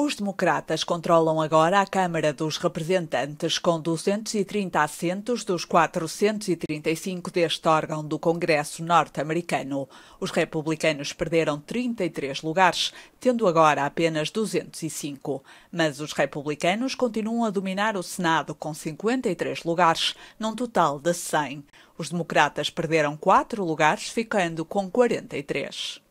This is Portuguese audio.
Os democratas controlam agora a Câmara dos Representantes, com 230 assentos dos 435 deste órgão do Congresso norte-americano. Os republicanos perderam 33 lugares, tendo agora apenas 205. Mas os republicanos continuam a dominar o Senado com 53 lugares, num total de 100. Os democratas perderam 4 lugares, ficando com 43.